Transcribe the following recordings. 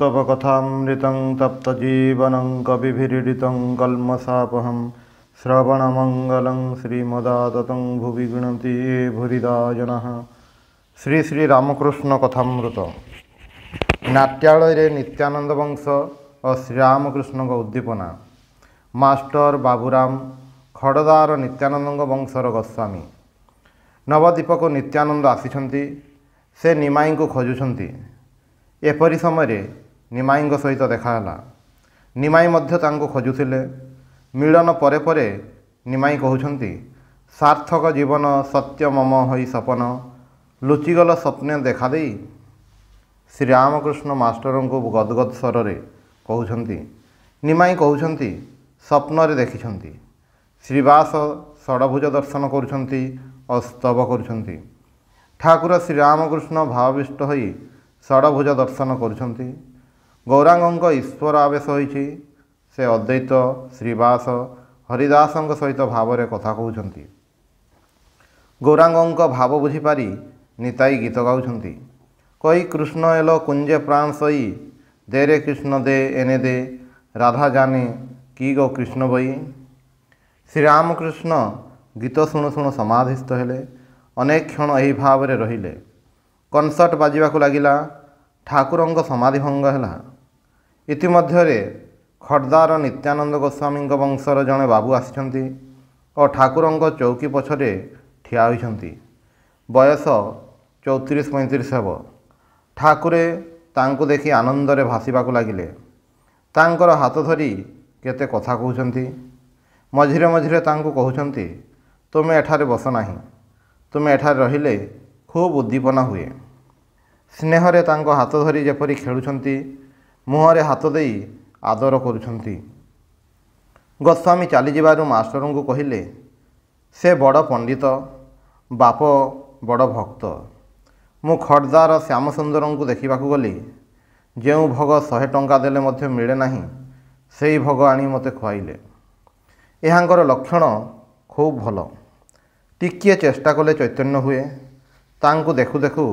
तव कथामृतं तप्तजीवनं कविभिरीडितं कल्मषापहं श्रवणमङ्गलं श्रीमदादतं भुवि गृणति भुरिदायनः ଶ୍ରୀ ଶ୍ରୀ ରାମକୃଷ୍ଣ କଥାମୃତ ନାଟ୍ୟାଳୟରେ ନିତ୍ୟାନନ୍ଦ ବଂଶ ଓ ଶ୍ରୀରାମକୃଷ୍ଣଙ୍କ ଉଦ୍ଦୀପନା ମାଷ୍ଟର ବାବୁରାମ ଖଡ଼ଦାର ନିତ୍ୟାନନ୍ଦଙ୍କ ବଂଶର ଗୋସ୍ୱାମୀ ନବଦୀପକୁ ନିତ୍ୟାନନ୍ଦ ଆସିଛନ୍ତି ସେ ନିମାଇଙ୍କୁ ଖୋଜୁଛନ୍ତି ଏପରି ସମୟରେ ନିମାଇଙ୍କ ସହିତ ଦେଖା ହେଲା ନିମାଇ ମଧ୍ୟ ତାଙ୍କୁ ଖୋଜୁଥିଲେ ମିଳନ ପରେ ପରେ ନିମାଇ କହୁଛନ୍ତି ସାର୍ଥକ ଜୀବନ ସତ୍ୟ ମମ ହୋଇ ସପନ ଲୁଚିଗଲ ସ୍ୱପ୍ନ ଦେଖାଦେଇ ଶ୍ରୀରାମକୃଷ୍ଣ ମାଷ୍ଟରଙ୍କୁ ଗଦଗଦ ସ୍ୱରରେ କହୁଛନ୍ତି ନିମାଇ କହୁଛନ୍ତି ସ୍ୱପ୍ନରେ ଦେଖିଛନ୍ତି ଶ୍ରୀବାସ ଷଡ଼ଭୁଜ ଦର୍ଶନ କରୁଛନ୍ତି ଓ ସ୍ତବ କରୁଛନ୍ତି ଠାକୁର ଶ୍ରୀରାମକୃଷ୍ଣ ଭାବିଷ୍ଟ ହୋଇ ଷଡ଼ଭୁଜ ଦର୍ଶନ କରୁଛନ୍ତି ଗୌରାଙ୍ଗଙ୍କ ଈଶ୍ୱର ଆବେଶ ହୋଇଛି ସେ ଅଦ୍ୱୈତ ଶ୍ରୀବାସ ହରିଦାସଙ୍କ ସହିତ ଭାବରେ କଥା କହୁଛନ୍ତି ଗୌରାଙ୍ଗଙ୍କ ଭାବ ବୁଝିପାରି ନିତାଇ ଗୀତ ଗାଉଛନ୍ତି କହି କୃଷ୍ଣ ଏଲ କୁଞ୍ଜେ ପ୍ରାଣ ଶୈ ଦେ ରେ କୃଷ୍ଣ ଦେ ଏନେ ଦେ ରାଧା ଜାନେ କି ଗୋ କୃଷ୍ଣ ବୈ ଶ୍ରୀରାମକୃଷ୍ଣ ଗୀତ ଶୁଣୁ ଶୁଣୁ ସମାଧିସ୍ଥ ହେଲେ ଅନେକ କ୍ଷଣ ଏହି ଭାବରେ ରହିଲେ କନସର୍ଟ ବାଜିବାକୁ ଲାଗିଲା ଠାକୁରଙ୍କ ସମାଧି ଭଙ୍ଗ ହେଲା ଇତିମଧ୍ୟରେ ଖୋର୍ଦ୍ଧାର ନିତ୍ୟାନନ୍ଦ ଗୋସ୍ୱାମୀଙ୍କ ବଂଶର ଜଣେ ବାବୁ ଆସିଛନ୍ତି ଓ ଠାକୁରଙ୍କ ଚୌକି ପଛରେ ଠିଆ ହୋଇଛନ୍ତି ବୟସ ଚଉତିରିଶ ପଇଁତିରିଶ ହେବ ଠାକୁରେ ତାଙ୍କୁ ଦେଖି ଆନନ୍ଦରେ ଭାସିବାକୁ ଲାଗିଲେ ତାଙ୍କର ହାତ ଧରି କେତେ କଥା କହୁଛନ୍ତି ମଝିରେ ମଝିରେ ତାଙ୍କୁ କହୁଛନ୍ତି ତୁମେ ଏଠାରେ ବସ ନାହିଁ ତୁମେ ଏଠାରେ ରହିଲେ ଖୁବ୍ ଉଦ୍ଦୀପନା ହୁଏ ସ୍ନେହରେ ତାଙ୍କ ହାତ ଧରି ଯେପରି ଖେଳୁଛନ୍ତି ମୁହଁରେ ହାତ ଦେଇ ଆଦର କରୁଛନ୍ତି ଗୋସ୍ୱାମୀ ଚାଲିଯିବାରୁ ମାଷ୍ଟରଙ୍କୁ କହିଲେ ସେ ବଡ଼ ପଣ୍ଡିତ ବାପ ବଡ଼ ଭକ୍ତ ମୁଁ ଖଡ଼ଦାର ଶ୍ୟାମସୁନ୍ଦରଙ୍କୁ ଦେଖିବାକୁ ଗଲି ଯେଉଁ ଭୋଗ ଶହେ ଟଙ୍କା ଦେଲେ ମଧ୍ୟ ମିଳେ ନାହିଁ ସେହି ଭୋଗ ଆଣି ମୋତେ ଖୁଆଇଲେ ଏହାଙ୍କର ଲକ୍ଷଣ ଖୁବ୍ ଭଲ ଟିକିଏ ଚେଷ୍ଟା କଲେ ଚୈତନ୍ୟ ହୁଏ ତାଙ୍କୁ ଦେଖୁ ଦେଖୁ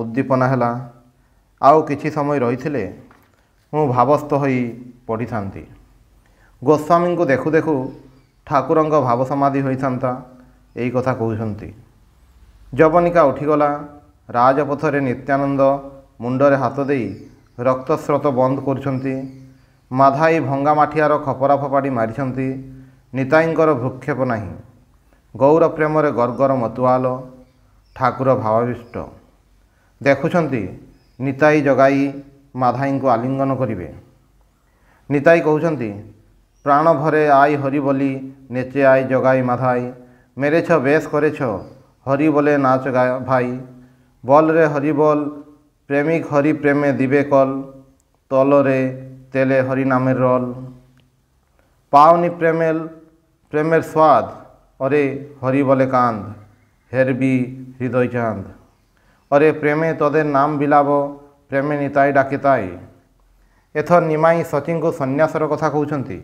ଉଦ୍ଦୀପନା ହେଲା ଆଉ କିଛି ସମୟ ରହିଥିଲେ ମୁଁ ଭାବସ୍ଥ ହୋଇ ପଢ଼ିଥାନ୍ତି ଗୋସ୍ୱାମୀଙ୍କୁ ଦେଖୁ ଦେଖୁ ଠାକୁରଙ୍କ ଭାବ ସମାଧି ହୋଇଥାନ୍ତା ଏହି କଥା କହୁଛନ୍ତି ଯବନିକା ଉଠିଗଲା ରାଜପଥରେ ନିତ୍ୟାନନ୍ଦ ମୁଣ୍ଡରେ ହାତ ଦେଇ ରକ୍ତସ୍ରୋତ ବନ୍ଦ କରୁଛନ୍ତି ମାଧାଇ ଭଙ୍ଗା ମାଠିଆର ଖପରା ଫପାଡ଼ି ମାରିଛନ୍ତି ନିତାଇଙ୍କର ଭୃକ୍ଷେପ ନାହିଁ ଗୌର ପ୍ରେମରେ ଗର୍ଗର ମତୁଆଲ ଠାକୁର ଭାବାବିଷ୍ଟ ଦେଖୁଛନ୍ତି ନିତାଇ ଜଗାଇ ମାଧାଇଙ୍କୁ আলিঙ্গন କରିବେ নিতাই କହୁଛନ୍ତି প্রাণ ভরে আই হরি বলি নেচে আই জগাই মাধাই মেরেছ বেশ করেছ হরি বলে নাচ গায় ভাই বল রে হরি বল প্রেমিক হরি প্রেমে দিবে কল তল রে তেলে হরি নামের রল পাওনি প্রেমের প্রেমের স্বাদ অরে হরি বলে কান্দ হেরবি হৃদয় চাঁদ অরে প্রেমে তদের নাম বিলাব ପ୍ରେମେ ନିତାଇ ଡାକିତାଇ ଏଥର ନିମାଇ ଶଚୀଙ୍କୁ ସନ୍ନ୍ୟାସର କଥା କହୁଛନ୍ତି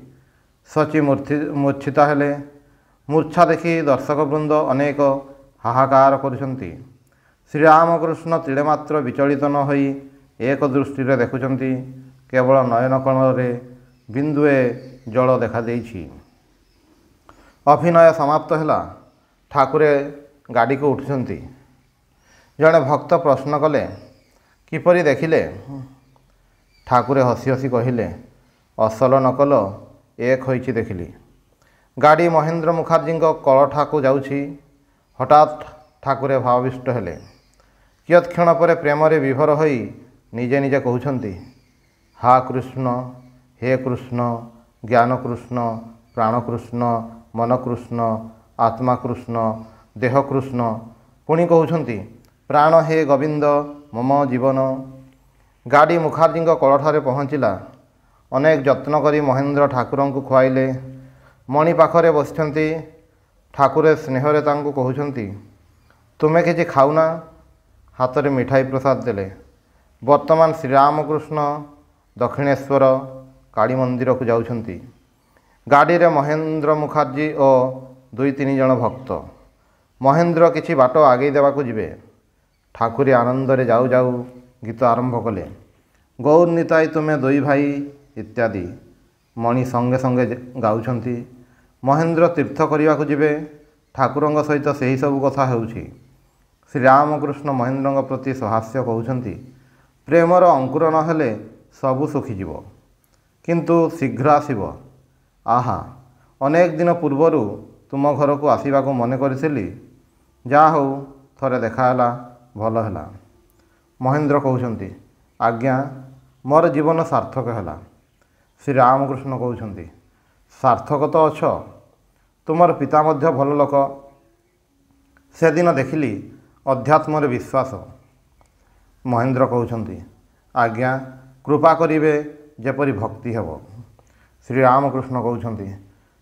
ଶଚୀ ମୂର୍ଚ୍ଛିତ ହେଲେ ମୂର୍ଚ୍ଛା ଦେଖି ଦର୍ଶକ ବୃନ୍ଦ ଅନେକ ହାହାକାର କରୁଛନ୍ତି ଶ୍ରୀରାମକୃଷ୍ଣ ତିଳେ ମାତ୍ର ବିଚଳିତ ନ ହୋଇ ଏକ ଦୃଷ୍ଟିରେ ଦେଖୁଛନ୍ତି କେବଳ ନୟନ କଣରେ ବିନ୍ଦୁଏ ଜଳ ଦେଖାଦେଇଛି ଅଭିନୟ ସମାପ୍ତ ହେଲା ଠାକୁରେ ଗାଡ଼ିକୁ ଉଠୁଛନ୍ତି ଜଣେ ଭକ୍ତ ପ୍ରଶ୍ନ କଲେ କିପରି ଦେଖିଲେ ଠାକୁରେ ହସି ହସି କହିଲେ ଅସଲ ନକଲ ଏକ ହୋଇଛି ଦେଖିଲି ଗାଡ଼ି ମହେନ୍ଦ୍ର ମୁଖାର୍ଜୀଙ୍କ କଳଠାକୁ ଯାଉଛି ହଠାତ୍ ଠାକୁରେ ଭାବିଷ୍ଟ ହେଲେ କିୟତ୍କ୍ଷଣ ପରେ ପ୍ରେମରେ ବିଭର ହୋଇ ନିଜେ ନିଜେ କହୁଛନ୍ତି ହା କୃଷ୍ଣ ହେ କୃଷ୍ଣ ଜ୍ଞାନକୃଷ୍ଣ ପ୍ରାଣକୃଷ୍ଣ ମନକୃଷ୍ଣ ଆତ୍ମାକୃଷ୍ଣ ଦେହକୃଷ୍ଣ ପୁଣି କହୁଛନ୍ତି ପ୍ରାଣ ହେ ଗୋବିନ୍ଦ ମମ ଜୀବନ ଗାଡ଼ି ମୁଖାର୍ଜୀଙ୍କ କଳଠାରେ ପହଞ୍ଚିଲା ଅନେକ ଯତ୍ନ କରି ମହେନ୍ଦ୍ର ଠାକୁରଙ୍କୁ ଖୁଆଇଲେ ମଣି ପାଖରେ ବସିଛନ୍ତି ଠାକୁରେ ସ୍ନେହରେ ତାଙ୍କୁ କହୁଛନ୍ତି ତୁମେ କିଛି ଖାଉନା ହାତରେ ମିଠାଇ ପ୍ରସାଦ ଦେଲେ ବର୍ତ୍ତମାନ ଶ୍ରୀରାମକୃଷ୍ଣ ଦକ୍ଷିଣେଶ୍ୱର କାଳୀ ମନ୍ଦିରକୁ ଯାଉଛନ୍ତି ଗାଡ଼ିରେ ମହେନ୍ଦ୍ର ମୁଖାର୍ଜୀ ଓ ଦୁଇ ତିନି ଜଣ ଭକ୍ତ ମହେନ୍ଦ୍ର କିଛି ବାଟ ଆଗେଇ ଦେବାକୁ ଯିବେ ଠାକୁରୀ ଆନନ୍ଦରେ ଯାଉ ଯାଉ ଗୀତ ଆରମ୍ଭ କଲେ ଗୌର ନିତାଇ ତୁମେ ଦୁଇ ଭାଇ ଇତ୍ୟାଦି ମଣି ସଙ୍ଗେ ସଙ୍ଗେ ଗାଉଛନ୍ତି ମହେନ୍ଦ୍ର ତୀର୍ଥ କରିବାକୁ ଯିବେ ଠାକୁରଙ୍କ ସହିତ ସେହିସବୁ କଥା ହେଉଛି ଶ୍ରୀରାମକୃଷ୍ଣ ମହେନ୍ଦ୍ରଙ୍କ ପ୍ରତି ସହାସ୍ୟ କହୁଛନ୍ତି ପ୍ରେମର ଅଙ୍କୁର ହେଲେ ସବୁ ଶୁଖିଯିବ କିନ୍ତୁ ଶୀଘ୍ର ଆସିବ ଆହା ଅନେକ ଦିନ ପୂର୍ବରୁ ତୁମ ଘରକୁ ଆସିବାକୁ ମନେ କରିଥିଲି ଯାହା ହଉ ଥରେ ଦେଖା ହେଲା ଭଲ ହେଲା ମହେନ୍ଦ୍ର କହୁଛନ୍ତି ଆଜ୍ଞା ମୋର ଜୀବନ ସାର୍ଥକ ହେଲା ଶ୍ରୀ ରାମକୃଷ୍ଣ କହୁଛନ୍ତି ସାର୍ଥକ ତ ଅଛ ତୁମର ପିତା ମଧ୍ୟ ଭଲ ଲୋକ ସେଦିନ ଦେଖିଲି ଅଧ୍ୟାତ୍ମରେ ବିଶ୍ୱାସ ମହେନ୍ଦ୍ର କହୁଛନ୍ତି ଆଜ୍ଞା କୃପା କରିବେ ଯେପରି ଭକ୍ତି ହେବ ଶ୍ରୀ ରାମକୃଷ୍ଣ କହୁଛନ୍ତି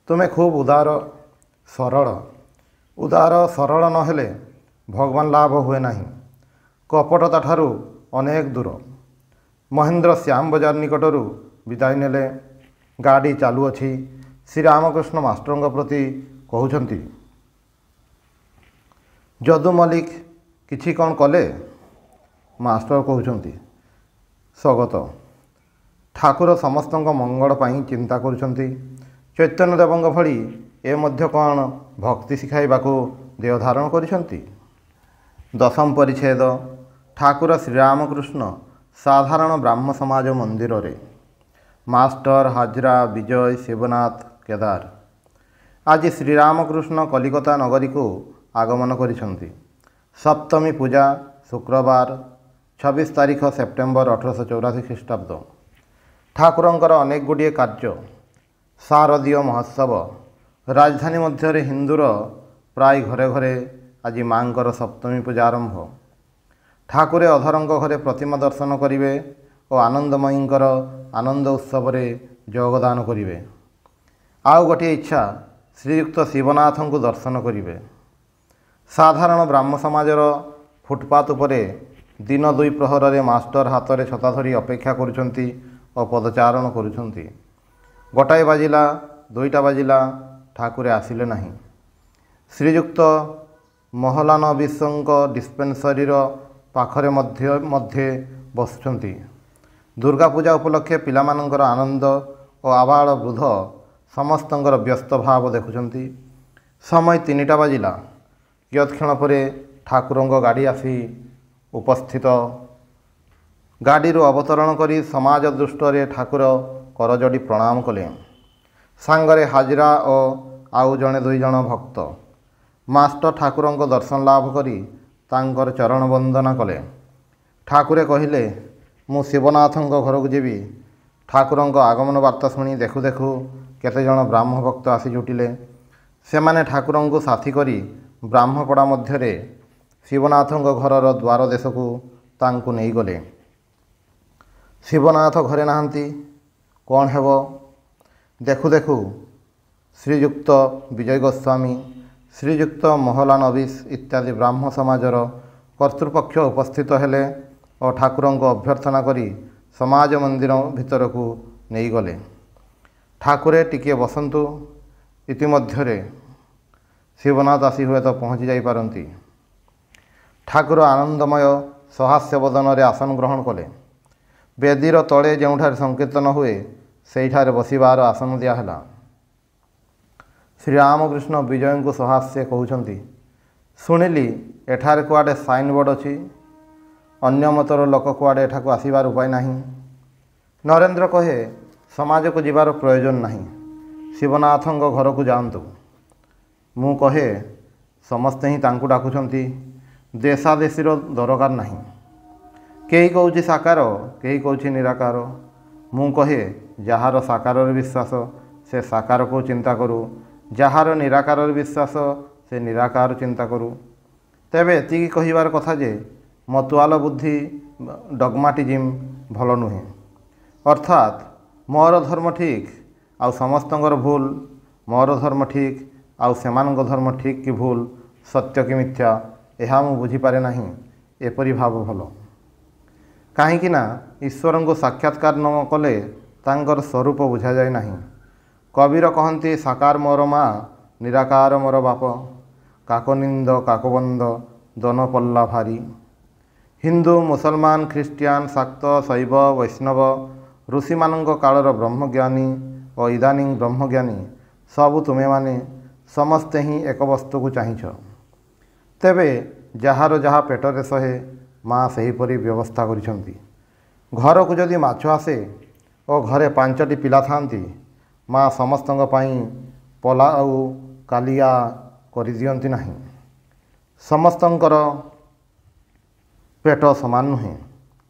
ତୁମେ ଖୁବ୍ ଉଦାର ସରଳ ଉଦାର ସରଳ ନହେଲେ ଭଗବାନ ଲାଭ ହୁଏ ନାହିଁ କପଟତା ଠାରୁ ଅନେକ ଦୂର ମହେନ୍ଦ୍ର ଶ୍ୟାମ ବଜାର ନିକଟରୁ ବିଦାୟ ନେଲେ ଗାଡ଼ି ଚାଲୁଅଛି ଶ୍ରୀରାମକୃଷ୍ଣ ମାଷ୍ଟରଙ୍କ ପ୍ରତି କହୁଛନ୍ତି ଯଦୁ ମଲ୍ଲିକ କିଛି କ'ଣ କଲେ ମାଷ୍ଟର କହୁଛନ୍ତି ସ୍ୱାଗତ ଠାକୁର ସମସ୍ତଙ୍କ ମଙ୍ଗଳ ପାଇଁ ଚିନ୍ତା କରୁଛନ୍ତି ଚୈତନ୍ୟ ଦେବଙ୍କ ଭଳି ଏ ମଧ୍ୟ କ'ଣ ଭକ୍ତି ଶିଖାଇବାକୁ ଦେହ ଧାରଣ କରିଛନ୍ତି ଦଶମ ପରିଚ୍ଛେଦ ଠାକୁର ଶ୍ରୀରାମକୃଷ୍ଣ ସାଧାରଣ ବ୍ରାହ୍ମ ସମାଜ ମନ୍ଦିରରେ ମାଷ୍ଟର ହାଜରା ବିଜୟ ଶିବନାଥ କେଦାର ଆଜି ଶ୍ରୀରାମକୃଷ୍ଣ କଲିକତା ନଗରୀକୁ ଆଗମନ କରିଛନ୍ତି ସପ୍ତମୀ ପୂଜା ଶୁକ୍ରବାର ଛବିଶ ତାରିଖ ସେପ୍ଟେମ୍ବର ଅଠରଶହ ଚଉରାଅଶୀ ଖ୍ରୀଷ୍ଟାବ୍ଦ ଠାକୁରଙ୍କର ଅନେକ ଗୁଡ଼ିଏ କାର୍ଯ୍ୟ ଶାରଦୀୟ ମହୋତ୍ସବ ରାଜଧାନୀ ମଧ୍ୟରେ ହିନ୍ଦୁର ପ୍ରାୟ ଘରେ ଘରେ ଆଜି ମାଙ୍କର ସପ୍ତମୀ ପୂଜା ଆରମ୍ଭ ଠାକୁରେ ଅଧରଙ୍କ ଘରେ ପ୍ରତିମା ଦର୍ଶନ କରିବେ ଓ ଆନନ୍ଦମୟୀଙ୍କର ଆନନ୍ଦ ଉତ୍ସବରେ ଯୋଗଦାନ କରିବେ ଆଉ ଗୋଟିଏ ଇଚ୍ଛା ଶ୍ରୀଯୁକ୍ତ ଶିବନାଥଙ୍କୁ ଦର୍ଶନ କରିବେ ସାଧାରଣ ବ୍ରାହ୍ମ ସମାଜର ଫୁଟପାଥ ଉପରେ ଦିନ ଦୁଇ ପ୍ରହରରେ ମାଷ୍ଟର ହାତରେ ଛତା ଧରି ଅପେକ୍ଷା କରୁଛନ୍ତି ଓ ପଦଚାରଣ କରୁଛନ୍ତି ଗୋଟାଏ ବାଜିଲା ଦୁଇଟା ବାଜିଲା ଠାକୁରେ ଆସିଲେ ନାହିଁ ଶ୍ରୀଯୁକ୍ତ ମହଲାନ ବିଶ୍ୱଙ୍କ ଡିସପେନ୍ସରୀର ପାଖରେ ମଧ୍ୟ ମଧ୍ୟ ବସୁଛନ୍ତି ପୂଜା ଉପଲକ୍ଷେ ପିଲାମାନଙ୍କର ଆନନ୍ଦ ଓ ଆବାଳ ବୃଦ୍ଧ ସମସ୍ତଙ୍କର ବ୍ୟସ୍ତ ଭାବ ଦେଖୁଛନ୍ତି ସମୟ ତିନିଟା ବାଜିଲା ୟତ୍କ୍ଷଣ ପରେ ଠାକୁରଙ୍କ ଗାଡ଼ି ଆସି ଉପସ୍ଥିତ ଗାଡ଼ିରୁ ଅବତରଣ କରି ସମାଜ ଦୃଷ୍ଟରେ ଠାକୁର କରଜଡ଼ି ପ୍ରଣାମ କଲେ ସାଙ୍ଗରେ ହାଜିରା ଓ ଆଉ ଜଣେ ଦୁଇ ଜଣ ଭକ୍ତ ମାଷ୍ଟର ଠାକୁରଙ୍କ ଦର୍ଶନ ଲାଭ କରି ତାଙ୍କର ଚରଣ ବନ୍ଦନା କଲେ ଠାକୁରେ କହିଲେ ମୁଁ ଶିବନାଥଙ୍କ ଘରକୁ ଯିବି ଠାକୁରଙ୍କ ଆଗମନ ବାର୍ତ୍ତା ଶୁଣି ଦେଖୁ ଦେଖୁ କେତେଜଣ ବ୍ରାହ୍ମଭକ୍ତ ଆସି ଜୁଟିଲେ ସେମାନେ ଠାକୁରଙ୍କୁ ସାଥୀ କରି ବ୍ରାହ୍ମପଡ଼ା ମଧ୍ୟରେ ଶିବନାଥଙ୍କ ଘରର ଦ୍ୱାର ଦେଶକୁ ତାଙ୍କୁ ନେଇଗଲେ ଶିବନାଥ ଘରେ ନାହାନ୍ତି କ'ଣ ହେବ ଦେଖୁ ଦେଖୁ ଶ୍ରୀଯୁକ୍ତ ବିଜୟ ଗୋସ୍ୱାମୀ ଶ୍ରୀଯୁକ୍ତ ମହଲା ନବିଶ ଇତ୍ୟାଦି ବ୍ରାହ୍ମ ସମାଜର କର୍ତ୍ତୃପକ୍ଷ ଉପସ୍ଥିତ ହେଲେ ଓ ଠାକୁରଙ୍କୁ ଅଭ୍ୟର୍ଥନା କରି ସମାଜ ମନ୍ଦିର ଭିତରକୁ ନେଇଗଲେ ଠାକୁରେ ଟିକିଏ ବସନ୍ତୁ ଇତିମଧ୍ୟରେ ଶିବନାଥ ଆସି ହୁଏତ ପହଞ୍ଚି ଯାଇପାରନ୍ତି ଠାକୁର ଆନନ୍ଦମୟ ବଦନରେ ଆସନ ଗ୍ରହଣ କଲେ ବେଦୀର ତଳେ ଯେଉଁଠାରେ ସଂକୀର୍ତ୍ତନ ହୁଏ ସେଇଠାରେ ବସିବାର ଆସନ ଦିଆହେଲା ଶ୍ରୀରାମକୃଷ୍ଣ ବିଜୟଙ୍କୁ ସହାସ୍ୟ କହୁଛନ୍ତି ଶୁଣିଲି ଏଠାରେ କୁଆଡ଼େ ସାଇନବୋର୍ଡ଼ ଅଛି ଅନ୍ୟ ମତର ଲୋକ କୁଆଡ଼େ ଏଠାକୁ ଆସିବାର ଉପାୟ ନାହିଁ ନରେନ୍ଦ୍ର କହେ ସମାଜକୁ ଯିବାର ପ୍ରୟୋଜନ ନାହିଁ ଶିବନାଥଙ୍କ ଘରକୁ ଯାଆନ୍ତୁ ମୁଁ କହେ ସମସ୍ତେ ହିଁ ତାଙ୍କୁ ଡାକୁଛନ୍ତି ଦେଶାଦେଶୀର ଦରକାର ନାହିଁ କେହି କହୁଛି ସାକାର କେହି କହୁଛି ନିରାକାର ମୁଁ କହେ ଯାହାର ସାକାରରେ ବିଶ୍ୱାସ ସେ ସାକାରକୁ ଚିନ୍ତା କରୁ ଯାହାର ନିରାକାରର ବିଶ୍ୱାସ ସେ ନିରାକାର ଚିନ୍ତା କରୁ ତେବେ ଏତିକି କହିବାର କଥା ଯେ ମତୁଆଲ ବୁଦ୍ଧି ଡଗମାଟିଜିମ୍ ଭଲ ନୁହେଁ ଅର୍ଥାତ୍ ମୋର ଧର୍ମ ଠିକ୍ ଆଉ ସମସ୍ତଙ୍କର ଭୁଲ ମୋର ଧର୍ମ ଠିକ୍ ଆଉ ସେମାନଙ୍କ ଧର୍ମ ଠିକ୍ କି ଭୁଲ ସତ୍ୟ କି ମିଥ୍ୟା ଏହା ମୁଁ ବୁଝିପାରେ ନାହିଁ ଏପରି ଭାବ ଭଲ କାହିଁକିନା ଈଶ୍ୱରଙ୍କୁ ସାକ୍ଷାତକାର ନ କଲେ ତାଙ୍କର ସ୍ୱରୂପ ବୁଝାଯାଏ ନାହିଁ କବିର କହନ୍ତି ସାକାର ମୋର ମା ନିରାକାର ମୋର ବାପ କାକନିନ୍ଦ କାକବନ୍ଦ ଦନ ପଲ୍ଲା ଭାରି ହିନ୍ଦୁ ମୁସଲମାନ ଖ୍ରୀଷ୍ଟିଆନ ଶାକ୍ତ ଶୈବ ବୈଷ୍ଣବ ଋଷିମାନଙ୍କ କାଳର ବ୍ରହ୍ମଜ୍ଞାନୀ ଓ ଇଦାନୀ ବ୍ରହ୍ମଜ୍ଞାନୀ ସବୁ ତୁମେମାନେ ସମସ୍ତେ ହିଁ ଏକ ବସ୍ତୁକୁ ଚାହିଁଛ ତେବେ ଯାହାର ଯାହା ପେଟରେ ଶହେ ମା' ସେହିପରି ବ୍ୟବସ୍ଥା କରିଛନ୍ତି ଘରକୁ ଯଦି ମାଛ ଆସେ ଓ ଘରେ ପାଞ୍ଚଟି ପିଲା ଥାଆନ୍ତି ମା ସମସ୍ତଙ୍କ ପାଇଁ ପଲା ଆଉ କାଲିଆ କରିଦିଅନ୍ତି ନାହିଁ ସମସ୍ତଙ୍କର ପେଟ ସମାନ ନୁହେଁ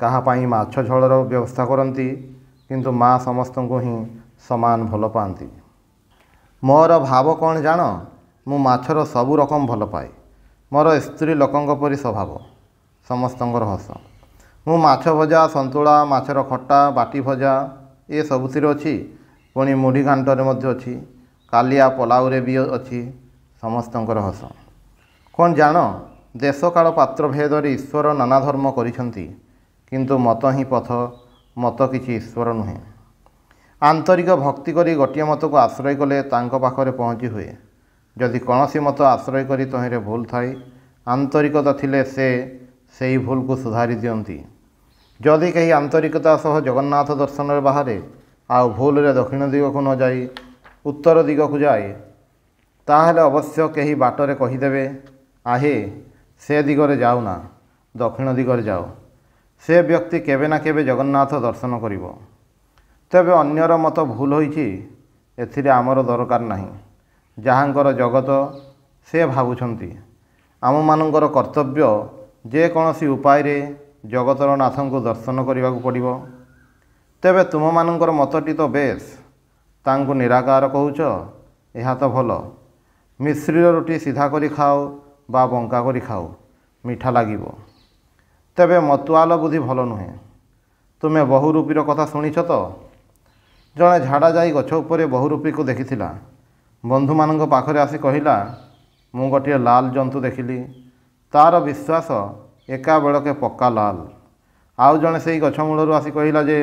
କାହା ପାଇଁ ମାଛ ଝୋଳର ବ୍ୟବସ୍ଥା କରନ୍ତି କିନ୍ତୁ ମା ସମସ୍ତଙ୍କୁ ହିଁ ସମାନ ଭଲ ପାଆନ୍ତି ମୋର ଭାବ କ'ଣ ଜାଣ ମୁଁ ମାଛର ସବୁ ରକମ ଭଲ ପାଏ ମୋର ସ୍ତ୍ରୀ ଲୋକଙ୍କ ପରି ସ୍ୱଭାବ ସମସ୍ତଙ୍କର ହସ ମୁଁ ମାଛ ଭଜା ସନ୍ତୁଳା ମାଛର ଖଟା ବାଟି ଭଜା ଏ ସବୁଥିରେ ଅଛି ପୁଣି ମୁଢ଼ି ଘାଣ୍ଟରେ ମଧ୍ୟ ଅଛି କାଲିଆ ପଲାଉରେ ବି ଅଛି ସମସ୍ତଙ୍କର ହସ କ'ଣ ଜାଣ ଦେଶକାଳ ପାତ୍ର ଭେଦରେ ଈଶ୍ୱର ନାନା ଧର୍ମ କରିଛନ୍ତି କିନ୍ତୁ ମତ ହିଁ ପଥ ମତ କିଛି ଈଶ୍ୱର ନୁହେଁ ଆନ୍ତରିକ ଭକ୍ତି କରି ଗୋଟିଏ ମତକୁ ଆଶ୍ରୟ କଲେ ତାଙ୍କ ପାଖରେ ପହଞ୍ଚି ହୁଏ ଯଦି କୌଣସି ମତ ଆଶ୍ରୟ କରି ତହିଁରେ ଭୁଲ ଥାଏ ଆନ୍ତରିକତା ଥିଲେ ସେ ସେହି ଭୁଲକୁ ସୁଧାରି ଦିଅନ୍ତି ଯଦି କେହି ଆନ୍ତରିକତା ସହ ଜଗନ୍ନାଥ ଦର୍ଶନରେ ବାହାରେ ଆଉ ଭୁଲରେ ଦକ୍ଷିଣ ଦିଗକୁ ନ ଯାଇ ଉତ୍ତର ଦିଗକୁ ଯାଏ ତାହେଲେ ଅବଶ୍ୟ କେହି ବାଟରେ କହିଦେବେ ଆହେ ସେ ଦିଗରେ ଯାଉନା ଦକ୍ଷିଣ ଦିଗରେ ଯାଅ ସେ ବ୍ୟକ୍ତି କେବେ ନା କେବେ ଜଗନ୍ନାଥ ଦର୍ଶନ କରିବ ତେବେ ଅନ୍ୟର ମତ ଭୁଲ ହୋଇଛି ଏଥିରେ ଆମର ଦରକାର ନାହିଁ ଯାହାଙ୍କର ଜଗତ ସେ ଭାବୁଛନ୍ତି ଆମମାନଙ୍କର କର୍ତ୍ତବ୍ୟ ଯେକୌଣସି ଉପାୟରେ ଜଗତର ନାଥଙ୍କୁ ଦର୍ଶନ କରିବାକୁ ପଡ଼ିବ ତେବେ ତୁମମାନଙ୍କର ମତଟି ତ ବେଶ୍ ତାଙ୍କୁ ନିରାକାର କହୁଛ ଏହା ତ ଭଲ ମିଶ୍ରିର ରୁଟି ସିଧା କରି ଖାଅ ବା ବଙ୍କା କରି ଖାଅ ମିଠା ଲାଗିବ ତେବେ ମତୁଆଲ ବୁଦ୍ଧି ଭଲ ନୁହେଁ ତୁମେ ବହୁରୂପୀର କଥା ଶୁଣିଛ ତ ଜଣେ ଝାଡ଼ା ଯାଇ ଗଛ ଉପରେ ବହୁରୂପୀକୁ ଦେଖିଥିଲା ବନ୍ଧୁମାନଙ୍କ ପାଖରେ ଆସି କହିଲା ମୁଁ ଗୋଟିଏ ଲାଲ ଜନ୍ତୁ ଦେଖିଲି ତା'ର ବିଶ୍ୱାସ ଏକାବେଳକେ ପକ୍କା ଲାଲ ଆଉ ଜଣେ ସେଇ ଗଛ ମୂଳରୁ ଆସି କହିଲା ଯେ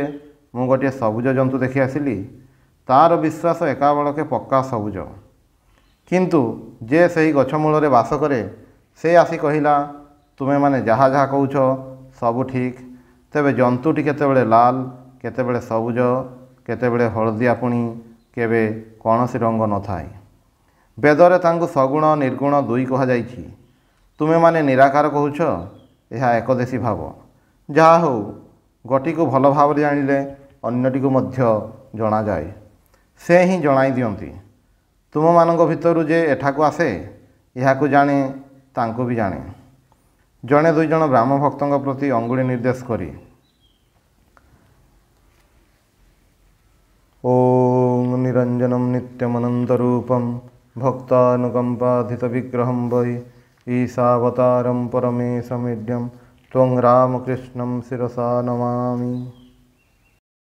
ମୁଁ ଗୋଟିଏ ସବୁଜ ଜନ୍ତୁ ଦେଖି ଆସିଲି ତା'ର ବିଶ୍ୱାସ ଏକାବେଳକେ ପକ୍କା ସବୁଜ କିନ୍ତୁ ଯେ ସେହି ଗଛ ମୂଳରେ ବାସ କରେ ସେ ଆସି କହିଲା ତୁମେମାନେ ଯାହା ଯାହା କହୁଛ ସବୁ ଠିକ୍ ତେବେ ଜନ୍ତୁଟି କେତେବେଳେ ଲାଲ କେତେବେଳେ ସବୁଜ କେତେବେଳେ ହଳଦିଆ ପୁଣି କେବେ କୌଣସି ରଙ୍ଗ ନଥାଏ ବେଦରେ ତାଙ୍କୁ ସଗୁଣ ନିର୍ଗୁଣ ଦୁଇ କୁହାଯାଇଛି ତୁମେମାନେ ନିରାକାର କହୁଛ ଏହା ଏକଦେଶୀ ଭାବ ଯାହା ହେଉ ଗୋଟିକୁ ଭଲ ଭାବରେ ଜାଣିଲେ अंटी को से ही जन दिंती तुम मान भर जे एठाक आसे यह जाने भी जाने जड़े दुईज ब्राह्म भक्त प्रति अंगुड़ी निर्देश कर ओम निरंजनम नित्यमनंद रूपम भक्तानुकंपाधित विग्रह वै ईशावतारम परमेश मीडियम तंग रामकृष्ण शिसा नमामी